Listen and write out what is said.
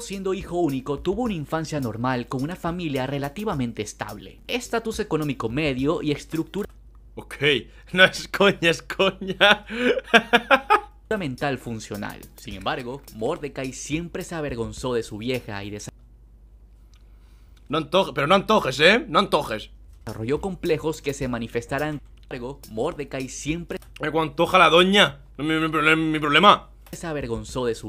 Siendo hijo único, tuvo una infancia normal con una familia relativamente estable, estatus económico medio y estructura... Ok, no es coña, es coña. ...mental funcional. Sin embargo, Mordecai siempre se avergonzó de su vieja y de... No antojes, pero no antojes, ¿eh? No antojes. Desarrolló complejos que se manifestarán... Luego, Mordecai siempre... Me eh, antoja la doña. No es mi, mi problema. Se avergonzó de su